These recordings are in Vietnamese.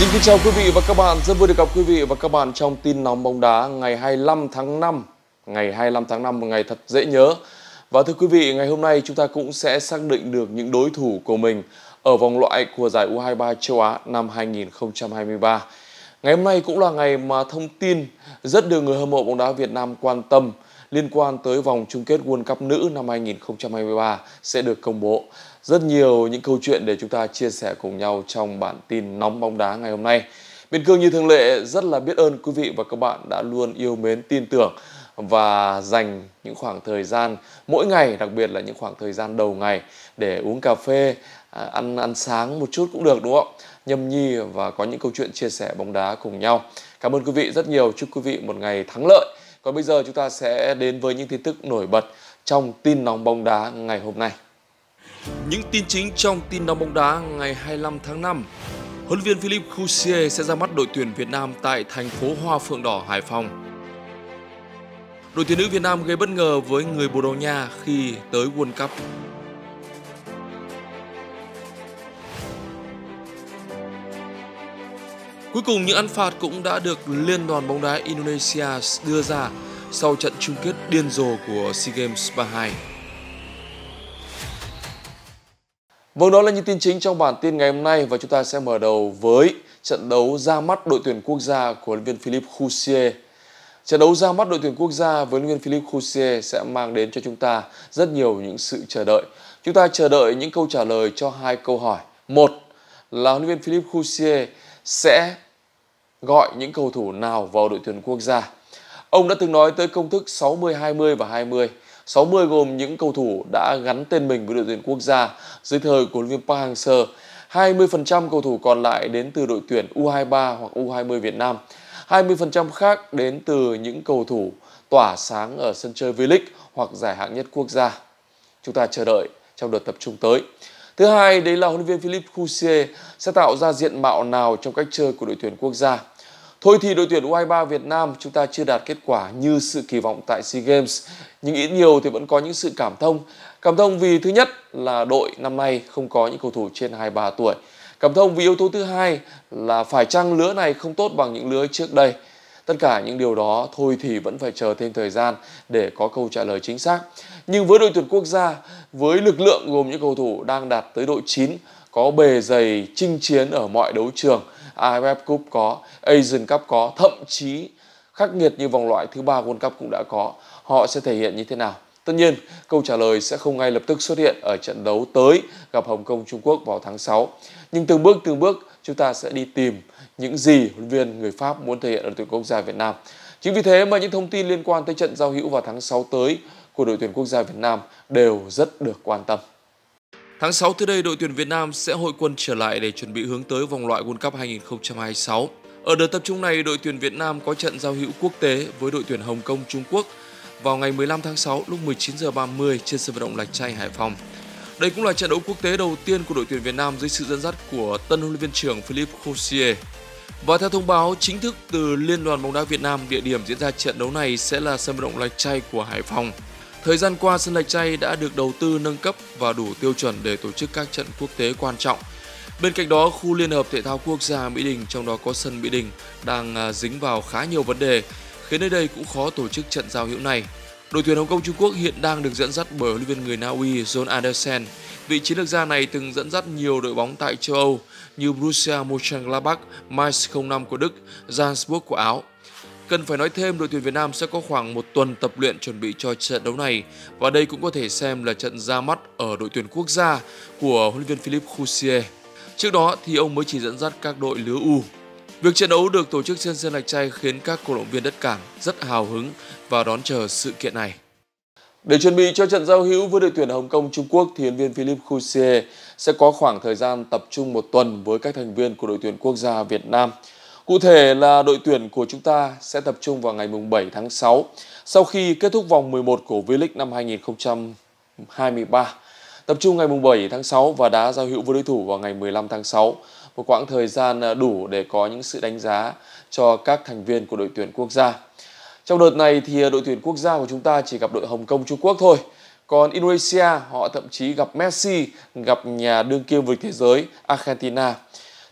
Xin kính chào quý vị và các bạn, rất vui được gặp quý vị và các bạn trong tin nóng bóng đá ngày 25 tháng 5. Ngày 25 tháng 5 một ngày thật dễ nhớ. Và thưa quý vị, ngày hôm nay chúng ta cũng sẽ xác định được những đối thủ của mình ở vòng loại của giải U23 châu Á năm 2023. Ngày hôm nay cũng là ngày mà thông tin rất được người hâm mộ bóng đá Việt Nam quan tâm liên quan tới vòng chung kết World Cup nữ năm 2023 sẽ được công bố. Rất nhiều những câu chuyện để chúng ta chia sẻ cùng nhau trong bản tin nóng bóng đá ngày hôm nay. Biên Cương như thường lệ rất là biết ơn quý vị và các bạn đã luôn yêu mến, tin tưởng và dành những khoảng thời gian mỗi ngày, đặc biệt là những khoảng thời gian đầu ngày để uống cà phê, à, ăn ăn sáng một chút cũng được đúng không Nhâm nhi và có những câu chuyện chia sẻ bóng đá cùng nhau. Cảm ơn quý vị rất nhiều, chúc quý vị một ngày thắng lợi. Còn bây giờ chúng ta sẽ đến với những tin tức nổi bật trong tin nóng bóng đá ngày hôm nay. Những tin chính trong tin nóng bóng đá ngày 25 tháng 5. Huấn viên Philippe Coussier sẽ ra mắt đội tuyển Việt Nam tại thành phố Hoa Phượng Đỏ, Hải Phòng. Đội tuyển nữ Việt Nam gây bất ngờ với người Bồ Đào Nha khi tới World Cup. Cuối cùng, những ăn phạt cũng đã được Liên đoàn bóng đá Indonesia đưa ra sau trận chung kết điên rồ của SEA Games 32. Vâng đó là những tin chính trong bản tin ngày hôm nay và chúng ta sẽ mở đầu với trận đấu ra mắt đội tuyển quốc gia của huấn luyện viên Philippe Koussier. Trận đấu ra mắt đội tuyển quốc gia với huấn luyện viên Philippe Koussier sẽ mang đến cho chúng ta rất nhiều những sự chờ đợi. Chúng ta chờ đợi những câu trả lời cho hai câu hỏi. Một là huấn luyện viên Philippe Koussier sẽ gọi những cầu thủ nào vào đội tuyển quốc gia. Ông đã từng nói tới công thức 60 20 và 20 60 gồm những cầu thủ đã gắn tên mình với đội tuyển quốc gia dưới thời của luyện viên Park Hang-seo. 20% cầu thủ còn lại đến từ đội tuyển U23 hoặc U20 Việt Nam. 20% khác đến từ những cầu thủ tỏa sáng ở sân chơi V-League hoặc giải hạng nhất quốc gia. Chúng ta chờ đợi trong đợt tập trung tới. Thứ hai, đấy là huấn luyện viên Philippe Coussier sẽ tạo ra diện mạo nào trong cách chơi của đội tuyển quốc gia. Thôi thì đội tuyển U23 Việt Nam chúng ta chưa đạt kết quả như sự kỳ vọng tại SEA Games, nhưng ít nhiều thì vẫn có những sự cảm thông. Cảm thông vì thứ nhất là đội năm nay không có những cầu thủ trên 23 tuổi. Cảm thông vì yếu tố thứ hai là phải chăng lứa này không tốt bằng những lứa trước đây. Tất cả những điều đó thôi thì vẫn phải chờ thêm thời gian để có câu trả lời chính xác. Nhưng với đội tuyển quốc gia, với lực lượng gồm những cầu thủ đang đạt tới đội 9, có bề dày chinh chiến ở mọi đấu trường – AFF Cup có, Asian Cup có, thậm chí khắc nghiệt như vòng loại thứ ba World Cup cũng đã có. Họ sẽ thể hiện như thế nào? Tất nhiên, câu trả lời sẽ không ngay lập tức xuất hiện ở trận đấu tới gặp Hồng Kông Trung Quốc vào tháng 6. Nhưng từng bước từng bước chúng ta sẽ đi tìm những gì huấn viên người Pháp muốn thể hiện ở tuyển quốc gia Việt Nam. Chính vì thế mà những thông tin liên quan tới trận giao hữu vào tháng 6 tới của đội tuyển quốc gia Việt Nam đều rất được quan tâm. Tháng 6 tới đây, đội tuyển Việt Nam sẽ hội quân trở lại để chuẩn bị hướng tới vòng loại World Cup 2026. Ở đợt tập trung này, đội tuyển Việt Nam có trận giao hữu quốc tế với đội tuyển Hồng Kông Trung Quốc vào ngày 15 tháng 6 lúc 19 h 30 trên sân vận động Lạch Tray Hải Phòng. Đây cũng là trận đấu quốc tế đầu tiên của đội tuyển Việt Nam dưới sự dẫn dắt của tân huấn luyện viên trưởng Philippe Cossier. Và theo thông báo chính thức từ Liên đoàn bóng đá Việt Nam, địa điểm diễn ra trận đấu này sẽ là sân vận động Lạch Tray của Hải Phòng. Thời gian qua, sân Lạch Chay đã được đầu tư nâng cấp và đủ tiêu chuẩn để tổ chức các trận quốc tế quan trọng. Bên cạnh đó, khu Liên hợp Thể thao Quốc gia Mỹ Đình, trong đó có sân Mỹ Đình, đang à, dính vào khá nhiều vấn đề, khiến nơi đây cũng khó tổ chức trận giao hữu này. Đội tuyển Hồng Kông Trung Quốc hiện đang được dẫn dắt bởi huấn luyện viên người Na Uy John Andersen. Vị chiến lược gia này từng dẫn dắt nhiều đội bóng tại châu Âu như Borussia Mönchengladbach, Mainz 05 của Đức, Salzburg của Áo. Cần phải nói thêm, đội tuyển Việt Nam sẽ có khoảng một tuần tập luyện chuẩn bị cho trận đấu này và đây cũng có thể xem là trận ra mắt ở đội tuyển quốc gia của huấn luyện viên Philippe Jouzier. Trước đó thì ông mới chỉ dẫn dắt các đội lứa U. Việc trận đấu được tổ chức trên sân lạch trai khiến các cổ động viên đất cảng rất hào hứng và đón chờ sự kiện này. Để chuẩn bị cho trận giao hữu với đội tuyển Hồng Kông Trung Quốc thì huấn viên Philippe Jouzier sẽ có khoảng thời gian tập trung một tuần với các thành viên của đội tuyển quốc gia Việt Nam – Cụ thể là đội tuyển của chúng ta sẽ tập trung vào ngày 7 tháng 6 sau khi kết thúc vòng 11 của V-League năm 2023. Tập trung ngày 7 tháng 6 và đá giao hữu với đối thủ vào ngày 15 tháng 6, một quãng thời gian à, đủ để có những sự đánh giá cho các thành viên của đội tuyển quốc gia. Trong đợt này thì à, đội tuyển quốc gia của chúng ta chỉ gặp đội Hồng Kông Trung Quốc thôi. Còn Indonesia họ thậm chí gặp Messi, gặp nhà đương kim vô thế giới Argentina.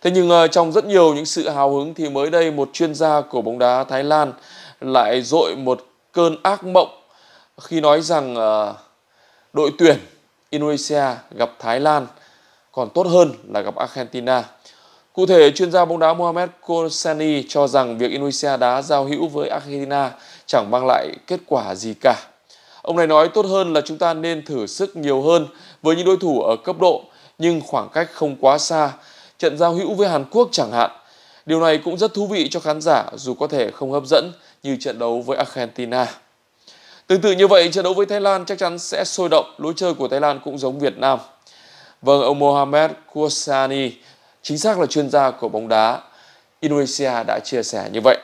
Thế nhưng ờ, trong rất nhiều những sự hào hứng thì mới đây một chuyên gia của bóng đá Thái Lan lại dội một cơn ác mộng khi nói rằng ờ, đội tuyển Indonesia gặp Thái Lan còn tốt hơn là gặp Argentina. Cụ thể, chuyên gia bóng đá Mohamed Kosani cho rằng việc Indonesia đá giao hữu với Argentina chẳng mang lại kết quả gì cả. Ông này nói tốt hơn là chúng ta nên thử sức nhiều hơn với những đối thủ ở cấp độ nhưng khoảng cách không quá xa trận giao hữu với Hàn Quốc chẳng hạn. Điều này cũng rất thú vị cho khán giả dù có thể không hấp dẫn như trận đấu với Argentina. Tương tự như vậy, trận đấu với Thái Lan chắc chắn sẽ sôi động, lối chơi của Thái Lan cũng giống Việt Nam. Vâng, ông Mohamed Kouasani, chính xác là chuyên gia của bóng đá Indonesia đã chia sẻ như vậy.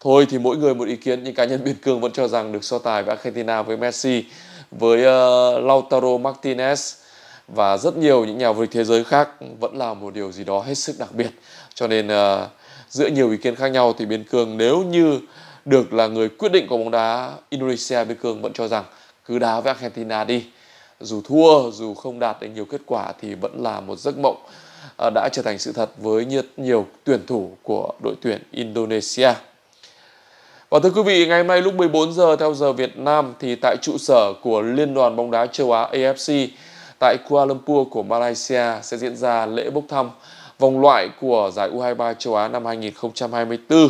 Thôi thì mỗi người một ý kiến, nhưng cá nhân Biên Cương vẫn cho rằng được so tài với Argentina với Messi, với uh, Lautaro Martinez, và rất nhiều những nhà vô địch thế giới khác vẫn là một điều gì đó hết sức đặc biệt cho nên uh, giữa nhiều ý kiến khác nhau thì biên cương nếu như được là người quyết định của bóng đá Indonesia biên cương vẫn cho rằng cứ đá với Argentina đi dù thua dù không đạt được nhiều kết quả thì vẫn là một giấc mộng uh, đã trở thành sự thật với nhiều, nhiều tuyển thủ của đội tuyển Indonesia. Và thưa quý vị, ngày hôm nay lúc 14 giờ theo giờ Việt Nam thì tại trụ sở của Liên đoàn bóng đá châu Á AFC tại Kuala Lumpur của Malaysia sẽ diễn ra lễ bốc thăm vòng loại của giải U23 châu Á năm 2024.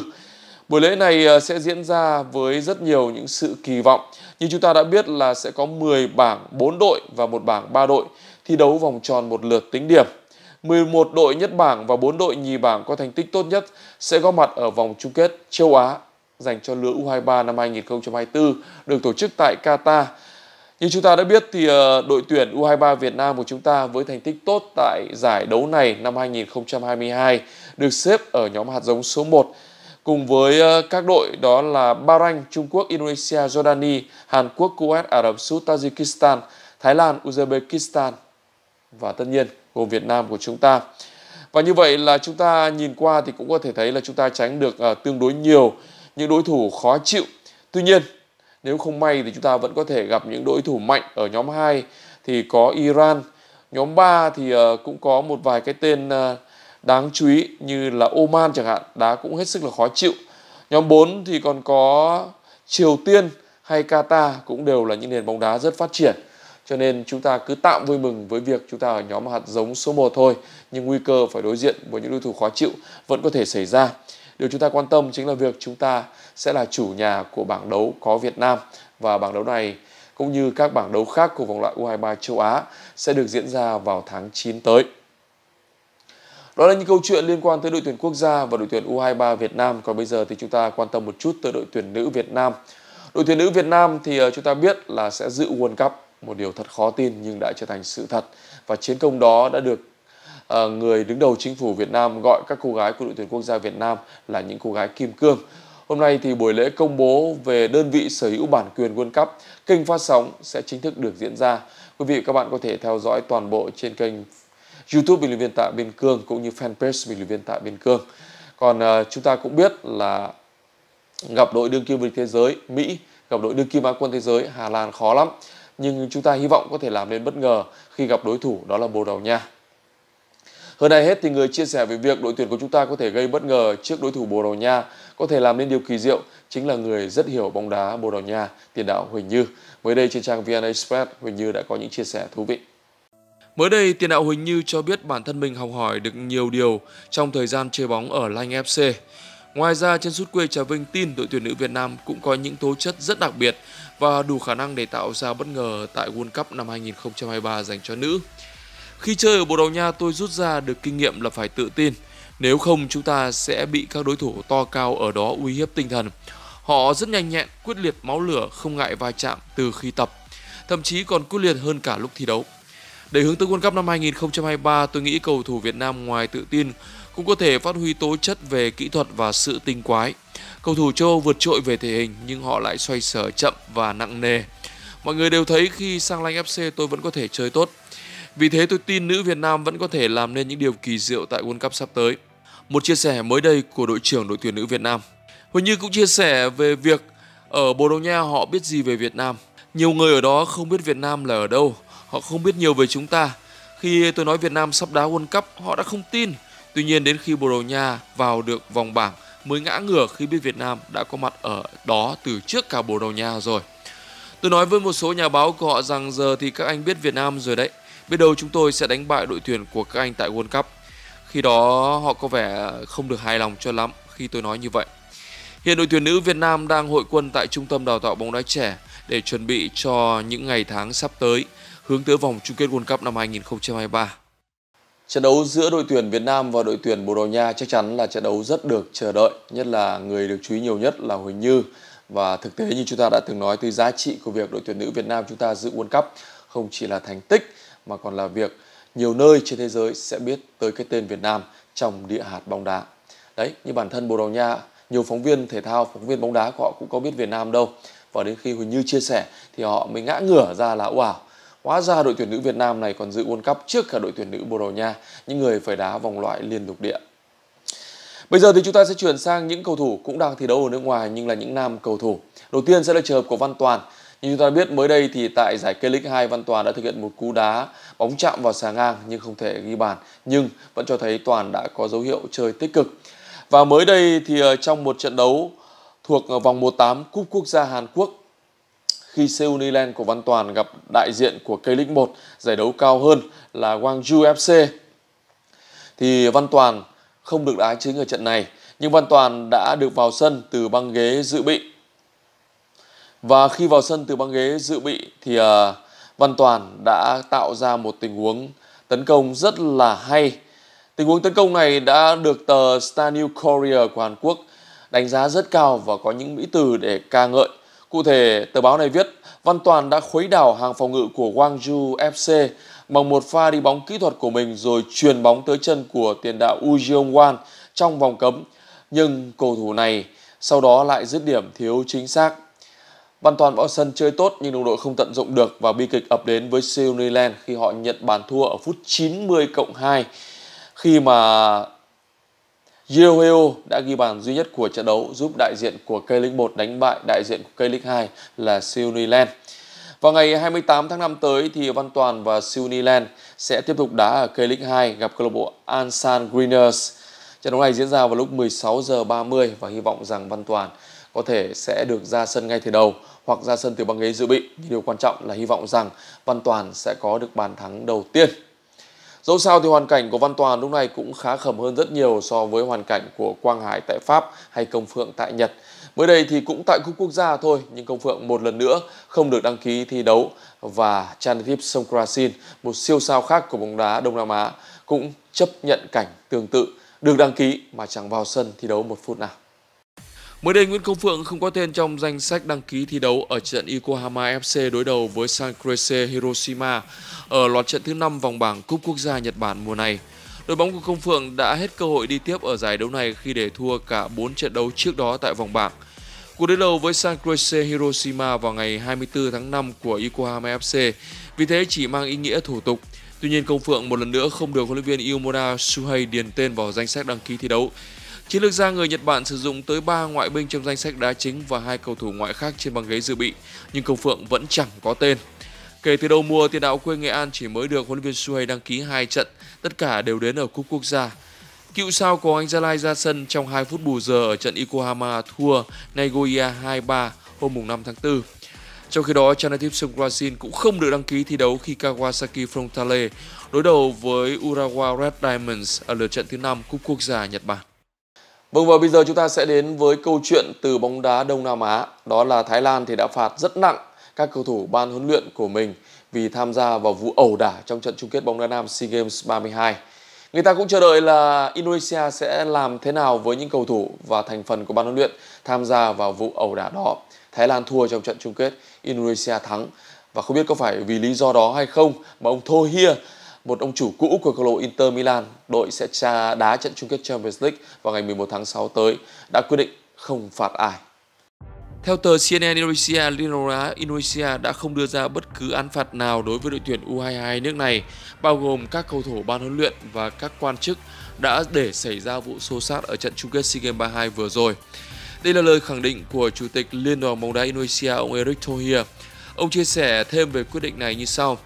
Buổi lễ này ờ, sẽ diễn ra với rất nhiều những sự kỳ vọng. Như chúng ta đã biết là sẽ có 10 bảng 4 đội và một bảng 3 đội thi đấu vòng tròn một lượt tính điểm. 11 đội nhất bảng và 4 đội nhì bảng có thành tích tốt nhất sẽ góp mặt ở vòng chung kết châu Á dành cho lứa U23 năm 2024 được tổ chức tại Qatar như chúng ta đã biết thì ờ, đội tuyển U23 Việt Nam của chúng ta với thành tích tốt tại giải đấu này năm 2022 được xếp ở nhóm hạt giống số 1 cùng với ờ, các đội đó là Bahrain, Trung Quốc, Indonesia, Jordani, Hàn Quốc, Kuwait, Ả Rập Xút, Tajikistan, Thái Lan, Uzbekistan và tất nhiên gồm Việt Nam của chúng ta. Và như vậy là chúng ta nhìn qua thì cũng có thể thấy là chúng ta tránh được ờ, tương đối nhiều những đối thủ khó chịu. Tuy nhiên nếu không may thì chúng ta vẫn có thể gặp những đối thủ mạnh ở nhóm 2 thì có Iran. Nhóm 3 thì ờ, cũng có một vài cái tên ờ, đáng chú ý như là Oman chẳng hạn, đá cũng hết sức là khó chịu. Nhóm 4 thì còn có Triều Tiên hay Qatar cũng đều là những nền bóng đá rất phát triển. Cho nên chúng ta cứ tạm vui mừng với việc chúng ta ở nhóm hạt giống số 1 thôi. Nhưng nguy cơ phải đối diện với những đối thủ khó chịu vẫn có thể xảy ra. Điều chúng ta quan tâm chính là việc chúng ta sẽ là chủ nhà của bảng đấu có Việt Nam và bảng đấu này cũng như các bảng đấu khác của vòng loại U23 châu Á sẽ được diễn ra vào tháng 9 tới. Đó là những câu chuyện liên quan tới đội tuyển quốc gia và đội tuyển U23 Việt Nam. Còn bây giờ thì chúng ta quan tâm một chút tới đội tuyển nữ Việt Nam. Đội tuyển nữ Việt Nam thì ờ, chúng ta biết là sẽ dự World Cup, một điều thật khó tin nhưng đã trở thành sự thật. Và chiến công đó đã được Ờ, người đứng đầu chính phủ Việt Nam gọi các cô gái của đội tuyển quốc gia Việt Nam là những cô gái kim cương. Hôm nay thì buổi lễ công bố về đơn vị sở hữu bản quyền World Cup, kênh phát sóng sẽ chính thức được diễn ra. Quý vị và các bạn có thể theo dõi toàn bộ trên kênh YouTube Bình luận viên Tạ Biên Cương cũng như fanpage Bình luận viên Tạ Biên Cương. Còn uh, chúng ta cũng biết là gặp đội đương kim vô địch thế giới Mỹ, gặp đội đương kim á quân thế giới Hà Lan khó lắm. Nhưng chúng ta hy vọng có thể làm nên bất ngờ khi gặp đối thủ đó là Bồ Đào Nha. Hơn ai hết thì người chia sẻ về việc đội tuyển của chúng ta có thể gây bất ngờ trước đối thủ Bồ Đào Nha, có thể làm nên điều kỳ diệu chính là người rất hiểu bóng đá Bồ Đào Nha, tiền đạo Huỳnh Như. Mới đây trên trang VN Express, Huỳnh Như đã có những chia sẻ thú vị. Mới đây, tiền đạo Huỳnh Như cho biết bản thân mình học hỏi được nhiều điều trong thời gian chơi bóng ở Lanh FC. Ngoài ra, trên sút quê Trà Vinh tin đội tuyển nữ Việt Nam cũng có những tố chất rất đặc biệt và đủ khả năng để tạo ra bất ngờ tại World Cup năm 2023 dành cho nữ. Khi chơi ở Bồ Đào Nha tôi rút ra được kinh nghiệm là phải tự tin. Nếu không chúng ta sẽ bị các đối thủ to cao ở đó uy hiếp tinh thần. Họ rất nhanh nhẹn, quyết liệt máu lửa, không ngại va chạm từ khi tập, thậm chí còn quyết liệt hơn cả lúc thi đấu. Để hướng tới World Cup năm 2023, tôi nghĩ cầu thủ Việt Nam ngoài tự tin cũng có thể phát huy tố chất về kỹ thuật và sự tinh quái. Cầu thủ châu Âu vượt trội về thể hình nhưng họ lại xoay sở chậm và nặng nề. Mọi người đều thấy khi sang Lanh FC tôi vẫn có thể chơi tốt vì thế tôi tin nữ Việt Nam vẫn có thể làm nên những điều kỳ diệu tại World Cup sắp tới. Một chia sẻ mới đây của đội trưởng đội tuyển nữ Việt Nam. Huỳnh Như cũng chia sẻ về việc ở Bồ Đào Nha họ biết gì về Việt Nam. Nhiều người ở đó không biết Việt Nam là ở đâu, họ không biết nhiều về chúng ta. Khi tôi nói Việt Nam sắp đá World Cup, họ đã không tin. Tuy nhiên đến khi Bồ Đào Nha vào được vòng bảng mới ngã ngửa khi biết Việt Nam đã có mặt ở đó từ trước cả Bồ Đào Nha rồi. Tôi nói với một số nhà báo của họ rằng giờ thì các anh biết Việt Nam rồi đấy. Biết đâu chúng tôi sẽ đánh bại đội tuyển của các anh tại World Cup. Khi đó họ có vẻ không được hài lòng cho lắm khi tôi nói như vậy. Hiện đội tuyển nữ Việt Nam đang hội quân tại Trung tâm Đào tạo bóng đá trẻ để chuẩn bị cho những ngày tháng sắp tới hướng tới vòng chung kết World Cup năm 2023. Trận đấu giữa đội tuyển Việt Nam và đội tuyển Bồ Đào Nha chắc chắn là trận đấu rất được chờ đợi, nhất là người được chú ý nhiều nhất là Huỳnh Như. Và thực tế như chúng ta đã từng nói tới giá trị của việc đội tuyển nữ Việt Nam chúng ta dự World Cup không chỉ là thành tích mà còn là việc nhiều nơi trên thế giới sẽ biết tới cái tên Việt Nam trong địa hạt bóng đá. Đấy, như bản thân Bồ Đào Nha, nhiều phóng viên thể thao, phóng viên bóng đá của họ cũng có biết Việt Nam đâu. Và đến khi Huỳnh Như chia sẻ thì họ mới ngã ngửa ra là wow, Hóa ra đội tuyển nữ Việt Nam này còn dự World Cup trước cả đội tuyển nữ Bồ Đào Nha, những người phải đá vòng loại liên lục địa. Bây giờ thì chúng ta sẽ chuyển sang những cầu thủ cũng đang thi đấu ở nước ngoài nhưng là những nam cầu thủ. Đầu tiên sẽ là trường hợp của Văn Toàn. Như chúng ta biết mới đây thì tại giải K-League 2 Văn Toàn đã thực hiện một cú đá bóng chạm vào xà ngang nhưng không thể ghi bàn nhưng vẫn cho thấy Toàn đã có dấu hiệu chơi tích cực. Và mới đây thì ờ, trong một trận đấu thuộc ờ, vòng 18 Cúp Quốc gia Hàn Quốc khi Seoul Nilan của Văn Toàn gặp đại diện của K-League 1 giải đấu cao hơn là Gwangju FC thì Văn Toàn không được đá chính ở trận này nhưng Văn Toàn đã được vào sân từ băng ghế dự bị và khi vào sân từ băng ghế dự bị thì uh, Văn Toàn đã tạo ra một tình huống tấn công rất là hay. Tình huống tấn công này đã được tờ Star New Korea của Hàn Quốc đánh giá rất cao và có những mỹ từ để ca ngợi. Cụ thể, tờ báo này viết Văn Toàn đã khuấy đảo hàng phòng ngự của Gwangju FC bằng một pha đi bóng kỹ thuật của mình rồi truyền bóng tới chân của tiền đạo Woo Jong Wan trong vòng cấm. Nhưng cầu thủ này sau đó lại dứt điểm thiếu chính xác. Văn Toàn vào sân chơi tốt nhưng đồng đội không tận dụng được và bi kịch ập đến với Seoul khi họ nhận bàn thua ở phút 90 cộng 2 khi mà Yeoheo đã ghi bàn duy nhất của trận đấu giúp đại diện của K-League 1 đánh bại đại diện của K-League 2 là Seoul Vào ngày 28 tháng 5 tới thì Văn Toàn và Seoul sẽ tiếp tục đá ở K-League 2 gặp câu lạc bộ Ansan Greeners. Trận đấu này diễn ra vào lúc 16 giờ 30 và hy vọng rằng Văn Toàn có thể sẽ được ra sân ngay từ đầu hoặc ra sân từ băng ghế dự bị. Nhưng điều quan trọng là hy vọng rằng Văn Toàn sẽ có được bàn thắng đầu tiên. Dẫu sao thì hoàn cảnh của Văn Toàn lúc này cũng khá khẩm hơn rất nhiều so với hoàn cảnh của Quang Hải tại Pháp hay Công Phượng tại Nhật. Mới đây thì cũng tại cúp quốc gia thôi, nhưng Công Phượng một lần nữa không được đăng ký thi đấu và Chanatip Songkrasin, một siêu sao khác của bóng đá Đông Nam Á, cũng chấp nhận cảnh tương tự, được đăng ký mà chẳng vào sân thi đấu một phút nào. Mới đây, Nguyễn Công Phượng không có tên trong danh sách đăng ký thi đấu ở trận Yokohama FC đối đầu với Sanfrecce Hiroshima ở loạt trận thứ 5 vòng bảng Cúp Quốc gia Nhật Bản mùa này. Đội bóng của Công Phượng đã hết cơ hội đi tiếp ở giải đấu này khi để thua cả 4 trận đấu trước đó tại vòng bảng. Cuộc đối đầu với Sanfrecce Hiroshima vào ngày 24 tháng 5 của Yokohama FC, vì thế chỉ mang ý nghĩa thủ tục. Tuy nhiên, Công Phượng một lần nữa không được huấn luyện viên Iomura Suhei điền tên vào danh sách đăng ký thi đấu Chiến lược gia người Nhật Bản sử dụng tới 3 ngoại binh trong danh sách đá chính và hai cầu thủ ngoại khác trên băng ghế dự bị, nhưng Công Phượng vẫn chẳng có tên. Kể từ đầu mùa, tiền đạo quê Nghệ An chỉ mới được huấn luyện viên Suhay đăng ký 2 trận, tất cả đều đến ở cúp quốc gia. Cựu sao của anh Gia Lai ra sân trong 2 phút bù giờ ở trận Yokohama thua Nagoya 2-3 hôm 5 tháng 4. Trong khi đó, Chanatip Brazil cũng không được đăng ký thi đấu khi Kawasaki Frontale đối đầu với Urawa Red Diamonds ở lượt trận thứ 5 Cúp Quốc gia Nhật Bản. Vâng và bây giờ chúng ta sẽ đến với câu chuyện từ bóng đá Đông Nam Á. Đó là Thái Lan thì đã phạt rất nặng các cầu thủ ban huấn luyện của mình vì tham gia vào vụ ẩu đả trong trận chung kết bóng đá nam SEA Games 32. Người ta cũng chờ đợi là Indonesia sẽ làm thế nào với những cầu thủ và thành phần của ban huấn luyện tham gia vào vụ ẩu đả đó. Thái Lan thua trong trận chung kết, Indonesia thắng. Và không biết có phải vì lý do đó hay không mà ông Thô Hia một ông chủ cũ của câu lạc bộ Inter Milan, đội sẽ tra đá trận chung kết Champions League vào ngày 11 tháng 6 tới, đã quyết định không phạt ai. Theo tờ CNN Indonesia, Liên đoàn Indonesia đã không đưa ra bất cứ án phạt nào đối với đội tuyển U22 nước này, bao gồm các cầu thủ ban huấn luyện và các quan chức đã để xảy ra vụ xô xát ở trận chung kết SEA Games 32 vừa rồi. Đây là lời khẳng định của Chủ tịch Liên đoàn bóng đá Indonesia ông Erick Thohir. Ông chia sẻ thêm về quyết định này như sau.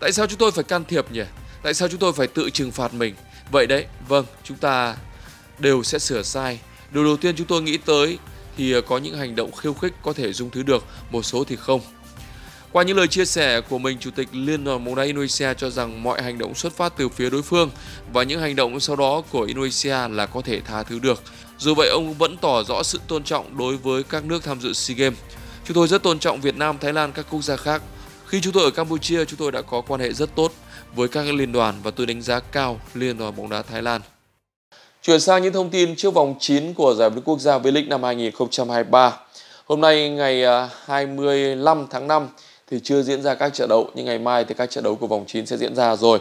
Tại sao chúng tôi phải can thiệp nhỉ? Tại sao chúng tôi phải tự trừng phạt mình? Vậy đấy, vâng, chúng ta đều sẽ sửa sai. Điều đầu tiên chúng tôi nghĩ tới thì có những hành động khiêu khích có thể dung thứ được, một số thì không. Qua những lời chia sẻ của mình, Chủ tịch Liên đoàn bóng đá Indonesia cho rằng mọi hành động xuất phát từ phía đối phương và những hành động sau đó của Indonesia là có thể tha thứ được. Dù vậy, ông vẫn tỏ rõ sự tôn trọng đối với các nước tham dự SEA Games. Chúng tôi rất tôn trọng Việt Nam, Thái Lan, các quốc gia khác. Khi chúng tôi ở Campuchia, chúng tôi đã có quan hệ rất tốt với các liên đoàn và tôi đánh giá cao Liên đoàn bóng đá Thái Lan. Chuyển sang những thông tin trước vòng 9 của giải vô quốc gia V-League năm 2023. Hôm nay ngày 25 à, tháng 5 thì chưa diễn ra các trận đấu nhưng ngày mai thì các trận đấu của vòng 9 sẽ diễn ra rồi.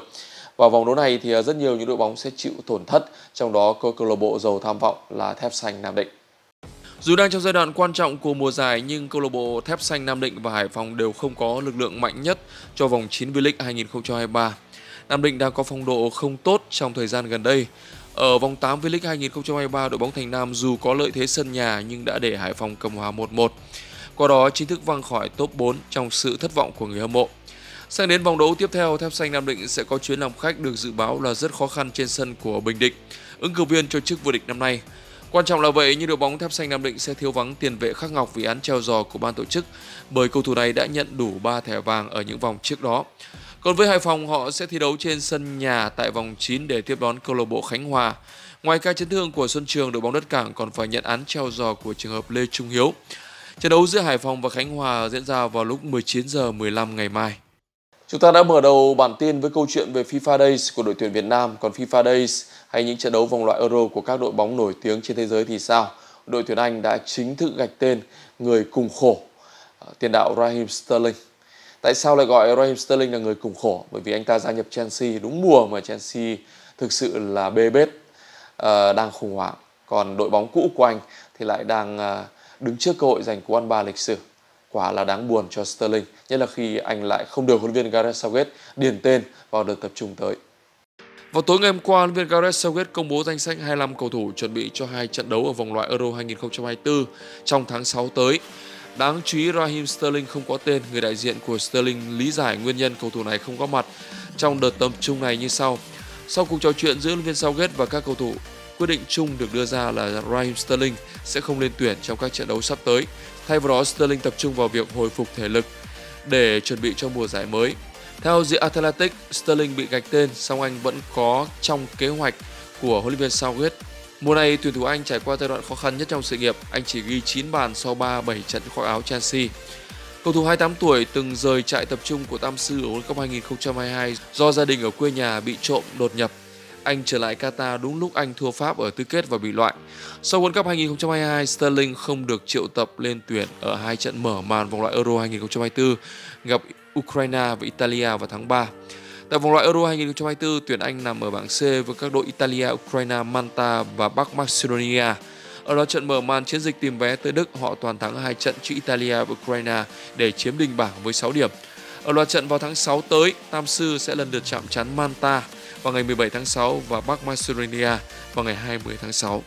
Và vòng đấu này thì à, rất nhiều những đội bóng sẽ chịu tổn thất, trong đó có câu lạc bộ giàu tham vọng là Thép Xanh Nam Định. Dù đang trong giai đoạn quan trọng của mùa giải nhưng câu lạc bộ Thép Xanh Nam Định và Hải Phòng đều không có lực lượng mạnh nhất cho vòng 9 V-League 2023. Nam Định đang có phong độ không tốt trong thời gian gần đây. Ở vòng 8 V-League 2023, đội bóng Thành Nam dù có lợi thế sân nhà nhưng đã để Hải Phòng cầm hòa 1-1. Qua đó chính thức văng khỏi top 4 trong sự thất vọng của người hâm mộ. Sang đến vòng đấu tiếp theo, Thép Xanh Nam Định sẽ có chuyến làm khách được dự báo là rất khó khăn trên sân của Bình Định, ứng cử viên cho chức vô địch năm nay. Quan trọng là vậy nhưng đội bóng thép xanh Nam Định sẽ thiếu vắng tiền vệ khắc ngọc vì án treo giò của ban tổ chức bởi cầu thủ này đã nhận đủ 3 thẻ vàng ở những vòng trước đó. Còn với Hải Phòng, họ sẽ thi đấu trên sân nhà tại vòng 9 để tiếp đón câu lạc bộ Khánh Hòa. Ngoài ca chấn thương của Xuân Trường, đội bóng đất cảng còn phải nhận án treo giò của trường hợp Lê Trung Hiếu. Trận đấu giữa Hải Phòng và Khánh Hòa diễn ra vào lúc 19 giờ 15 ngày mai. Chúng ta đã mở đầu bản tin với câu chuyện về FIFA Days của đội tuyển Việt Nam. Còn FIFA Days hay những trận đấu vòng loại Euro của các đội bóng nổi tiếng trên thế giới thì sao? Đội tuyển Anh đã chính thức gạch tên người cùng khổ, à, tiền đạo Raheem Sterling. Tại sao lại gọi Raheem Sterling là người cùng khổ? Bởi vì anh ta gia nhập Chelsea đúng mùa mà Chelsea thực sự là bê bết, à, đang khủng hoảng. Còn đội bóng cũ của anh thì lại đang à, đứng trước cơ hội giành cú ăn ba lịch sử quả là đáng buồn cho Sterling, nhất là khi anh lại không được huấn viên Gareth Southgate điền tên vào đợt tập trung tới. Vào tối ngày hôm qua, huấn viên Gareth Southgate công bố danh sách 25 cầu thủ chuẩn bị cho hai trận đấu ở vòng loại Euro 2024 trong tháng 6 tới. Đáng chú ý Raheem Sterling không có tên, người đại diện của Sterling lý giải nguyên nhân cầu thủ này không có mặt trong đợt tập trung này như sau. Sau cuộc trò chuyện giữa huấn viên Southgate và các cầu thủ, quyết định chung được đưa ra là Raheem Sterling sẽ không lên tuyển trong các trận đấu sắp tới Thay vào đó, Sterling tập trung vào việc hồi phục thể lực để chuẩn bị cho mùa giải mới. Theo The Athletic, Sterling bị gạch tên, song anh vẫn có trong kế hoạch của huấn luyện viên Southgate. Mùa này, tuyển thủ Anh trải qua giai đoạn khó khăn nhất trong sự nghiệp. Anh chỉ ghi 9 bàn sau 37 trận khoác áo Chelsea. Cầu thủ 28 tuổi từng rời trại tập trung của Tam Sư ở World Cup 2022 do gia đình ở quê nhà bị trộm đột nhập anh trở lại Qatar đúng lúc Anh thua Pháp ở tứ kết và bị loại. Sau World Cup 2022, Sterling không được triệu tập lên tuyển ở hai trận mở màn vòng loại Euro 2024 gặp Ukraine và Italia vào tháng 3. Tại vòng loại Euro 2024, tuyển Anh nằm ở bảng C với các đội Italia, Ukraine, Malta và Bắc Macedonia. Ở đó trận mở màn chiến dịch tìm vé tới Đức, họ toàn thắng hai trận trước Italia và Ukraine để chiếm đỉnh bảng với 6 điểm. Ở loạt trận vào tháng 6 tới, Tam Sư sẽ lần lượt chạm trán Manta vào ngày 17 tháng 6 và Bắc Macedonia vào ngày 20 tháng 6.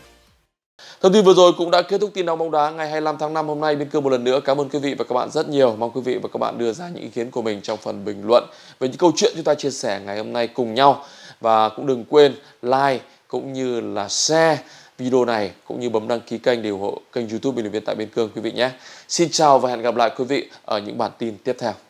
Thông tin vừa rồi cũng đã kết thúc tin nóng bóng đá ngày 25 tháng 5 hôm nay. Biên cương một lần nữa cảm ơn quý vị và các bạn rất nhiều. Mong quý vị và các bạn đưa ra những ý kiến của mình trong phần bình luận về những câu chuyện chúng ta chia sẻ ngày hôm nay cùng nhau. Và cũng đừng quên like cũng như là share video này cũng như bấm đăng ký kênh để ủng hộ kênh youtube bình luận viên tại Biên Cương quý vị nhé. Xin chào và hẹn gặp lại quý vị ở những bản tin tiếp theo.